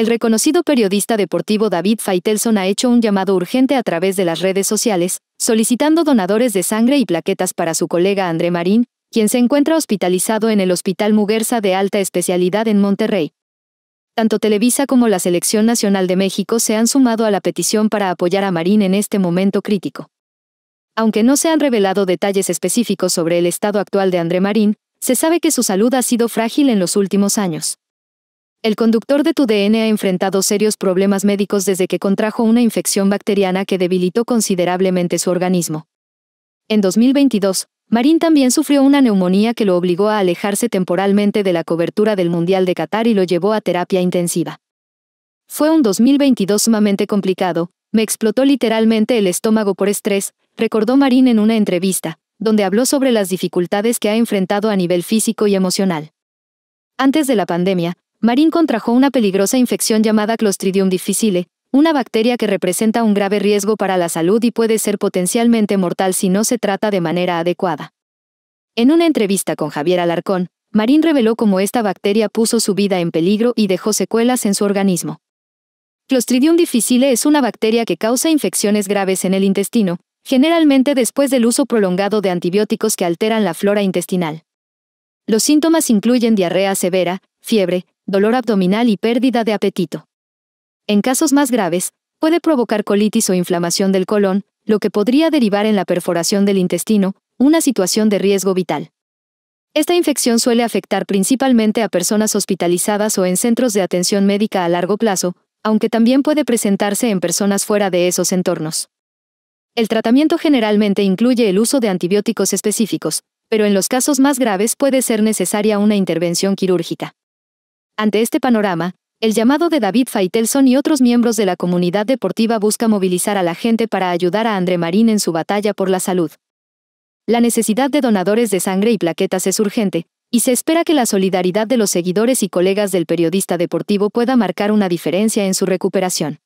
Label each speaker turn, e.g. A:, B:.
A: El reconocido periodista deportivo David Faitelson ha hecho un llamado urgente a través de las redes sociales, solicitando donadores de sangre y plaquetas para su colega André Marín, quien se encuentra hospitalizado en el Hospital Muguerza de alta especialidad en Monterrey. Tanto Televisa como la Selección Nacional de México se han sumado a la petición para apoyar a Marín en este momento crítico. Aunque no se han revelado detalles específicos sobre el estado actual de André Marín, se sabe que su salud ha sido frágil en los últimos años. El conductor de tu DN ha enfrentado serios problemas médicos desde que contrajo una infección bacteriana que debilitó considerablemente su organismo. En 2022, Marín también sufrió una neumonía que lo obligó a alejarse temporalmente de la cobertura del Mundial de Qatar y lo llevó a terapia intensiva. Fue un 2022 sumamente complicado, me explotó literalmente el estómago por estrés, recordó Marín en una entrevista, donde habló sobre las dificultades que ha enfrentado a nivel físico y emocional. Antes de la pandemia, Marín contrajo una peligrosa infección llamada Clostridium difficile, una bacteria que representa un grave riesgo para la salud y puede ser potencialmente mortal si no se trata de manera adecuada. En una entrevista con Javier Alarcón, Marín reveló cómo esta bacteria puso su vida en peligro y dejó secuelas en su organismo. Clostridium difficile es una bacteria que causa infecciones graves en el intestino, generalmente después del uso prolongado de antibióticos que alteran la flora intestinal. Los síntomas incluyen diarrea severa, fiebre, dolor abdominal y pérdida de apetito. En casos más graves, puede provocar colitis o inflamación del colon, lo que podría derivar en la perforación del intestino, una situación de riesgo vital. Esta infección suele afectar principalmente a personas hospitalizadas o en centros de atención médica a largo plazo, aunque también puede presentarse en personas fuera de esos entornos. El tratamiento generalmente incluye el uso de antibióticos específicos, pero en los casos más graves puede ser necesaria una intervención quirúrgica. Ante este panorama, el llamado de David Faitelson y otros miembros de la comunidad deportiva busca movilizar a la gente para ayudar a André Marín en su batalla por la salud. La necesidad de donadores de sangre y plaquetas es urgente, y se espera que la solidaridad de los seguidores y colegas del periodista deportivo pueda marcar una diferencia en su recuperación.